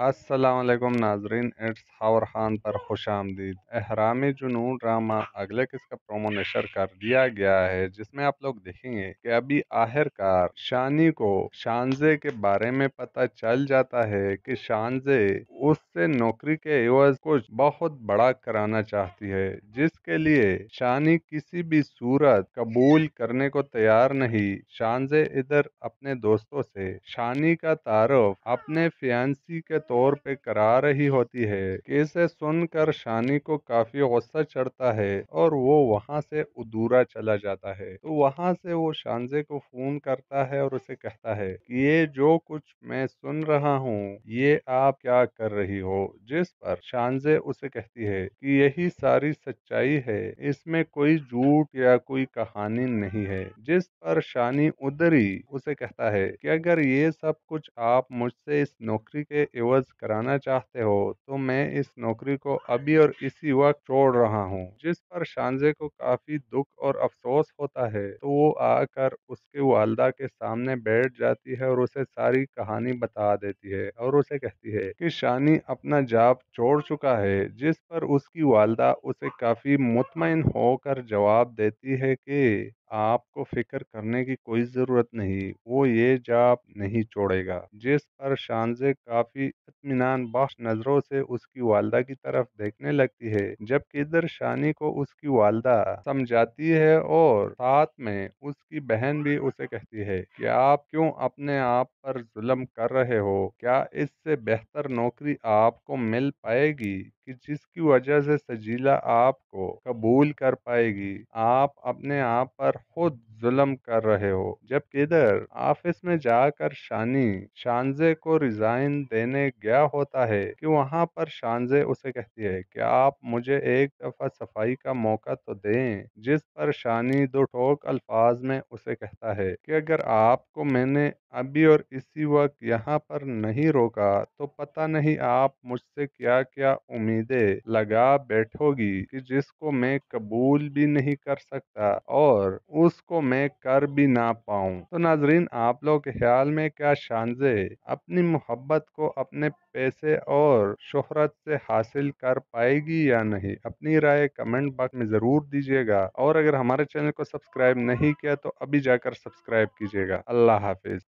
असलकुम नाजरीन इट्स हावर खान पर खुश आमदीद एहराम जुनून ड्रामा अगले का प्रोमो नशर कर दिया गया है जिसमें आप लोग देखेंगे कि अभी आखिरकार शानी को शानजे के बारे में पता चल जाता है कि शानजे उससे नौकरी के एवज कुछ बहुत बड़ा कराना चाहती है जिसके लिए शानी किसी भी सूरत कबूल करने को तैयार नहीं शानजे इधर अपने दोस्तों से शानी का तारफ अपने फियांसी के तौर पे करा रही होती है इसे सुनकर शानी को काफी गुस्सा चढ़ता है और वो वहाँ से उदूरा चला जाता है तो वहाँ से वो शानजे को फोन करता है और उसे कहता है कि ये जो कुछ मैं सुन रहा हूँ ये आप क्या कर रही हो जिस पर शानजे उसे कहती है कि यही सारी सच्चाई है इसमें कोई झूठ या कोई कहानी नहीं है जिस पर शानी उदरी उसे कहता है कि अगर ये सब कुछ आप मुझसे इस नौकरी के एवं एवज कराना चाहते हो तो मैं इस नौकरी को अभी और इसी वक्त छोड़ रहा हूँ जिस पर शांजे को काफी दुख और अफसोस होता है तो वो आकर उसके वालदा के सामने बैठ जाती है और उसे सारी कहानी बता देती है और उसे कहती है कि शानी अपना जाप छोड़ चुका है जिस पर उसकी वालदा उसे काफी मुतमिन होकर जवाब देती है कि आपको फिक्र करने की कोई ज़रूरत नहीं वो ये जाप नहीं छोड़ेगा जिस पर शानजे काफ़ी इतमान बख्श नज़रों से उसकी वालदा की तरफ देखने लगती है जबकि इधर शानी को उसकी वालदा समझाती है और साथ में उसकी बहन भी उसे कहती है कि आप क्यों अपने आप पर जुलम कर रहे हो क्या इससे बेहतर नौकरी आपको मिल पाएगी कि जिसकी वजह से सजीला आपको कबूल कर पाएगी आप अपने आप पर خود जुलम कर रहे हो जब किधर ऑफिस में जाकर शानी शानजे को रिजाइन देने गया होता है कि वहाँ पर शानजे उसे कहती है कि आप मुझे एक दफा सफाई का मौका तो दें जिस पर शानी दो ठोक अल्फाज में उसे कहता है कि अगर आपको मैंने अभी और इसी वक्त यहाँ पर नहीं रोका तो पता नहीं आप मुझसे क्या क्या उम्मीदें लगा बैठोगी कि जिसको मैं कबूल भी नहीं कर सकता और उसको मैं कर भी ना पाऊँ तो नाजरीन आप लोग के ख्याल में क्या शानजे अपनी मोहब्बत को अपने पैसे और शोहरत से हासिल कर पाएगी या नहीं अपनी राय कमेंट बॉक्स में ज़रूर दीजिएगा और अगर हमारे चैनल को सब्सक्राइब नहीं किया तो अभी जाकर सब्सक्राइब कीजिएगा अल्लाह हाफिज़